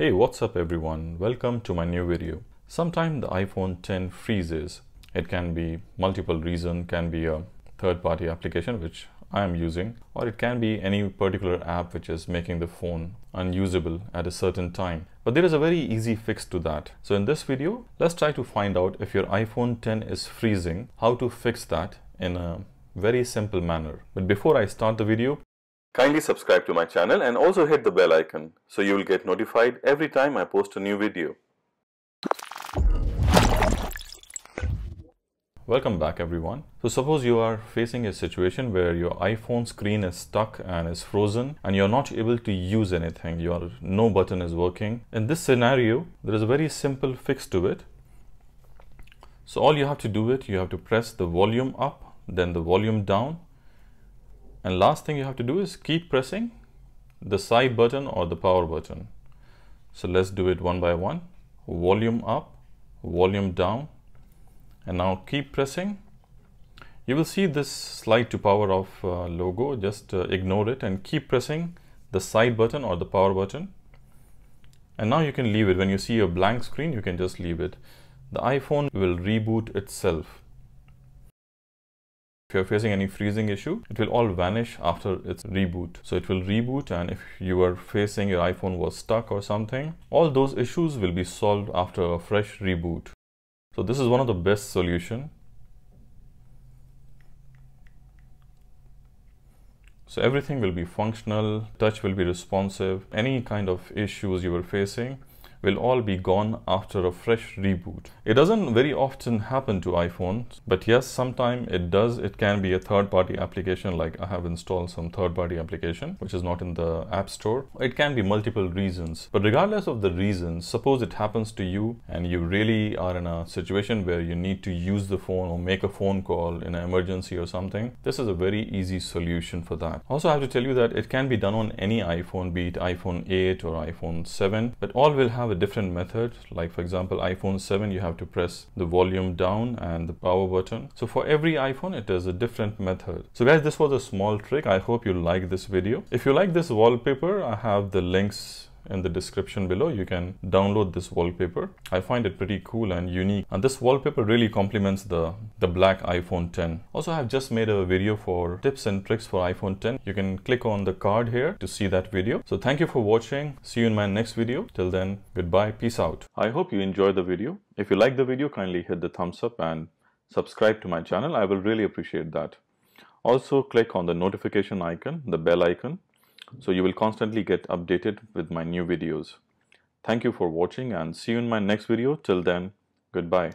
Hey, what's up everyone? Welcome to my new video. Sometime the iPhone 10 freezes. It can be multiple reason, can be a third-party application which I am using, or it can be any particular app which is making the phone unusable at a certain time. But there is a very easy fix to that. So in this video, let's try to find out if your iPhone 10 is freezing, how to fix that in a very simple manner. But before I start the video, Kindly subscribe to my channel and also hit the bell icon so you will get notified every time I post a new video. Welcome back everyone. So suppose you are facing a situation where your iPhone screen is stuck and is frozen and you're not able to use anything. Your no button is working. In this scenario, there is a very simple fix to it. So all you have to do it, you have to press the volume up, then the volume down and last thing you have to do is keep pressing the side button or the power button. So let's do it one by one. Volume up, volume down. And now keep pressing. You will see this slide to power off uh, logo. Just uh, ignore it and keep pressing the side button or the power button. And now you can leave it. When you see a blank screen, you can just leave it. The iPhone will reboot itself. If you're facing any freezing issue, it will all vanish after its reboot. So it will reboot and if you were facing your iPhone was stuck or something, all those issues will be solved after a fresh reboot. So this is one of the best solution. So everything will be functional, touch will be responsive, any kind of issues you were facing will all be gone after a fresh reboot. It doesn't very often happen to iPhones, but yes, sometimes it does. It can be a third-party application, like I have installed some third-party application, which is not in the App Store. It can be multiple reasons, but regardless of the reasons, suppose it happens to you and you really are in a situation where you need to use the phone or make a phone call in an emergency or something, this is a very easy solution for that. Also, I have to tell you that it can be done on any iPhone, be it iPhone 8 or iPhone 7, but all will have have a different method like for example iPhone 7 you have to press the volume down and the power button so for every iPhone it is a different method so guys this was a small trick I hope you like this video if you like this wallpaper I have the links in the description below you can download this wallpaper i find it pretty cool and unique and this wallpaper really complements the the black iPhone 10. Also, I've just made a video for tips and tricks for iPhone 10. You can click on the card here to see that video. So thank you for watching. See you in my next video. Till then, goodbye. Peace out. I hope you enjoyed the video. If you like the video, kindly hit the thumbs up and subscribe to my channel. I will really appreciate that. Also, click on the notification icon, the bell icon, so you will constantly get updated with my new videos. Thank you for watching and see you in my next video. Till then, goodbye.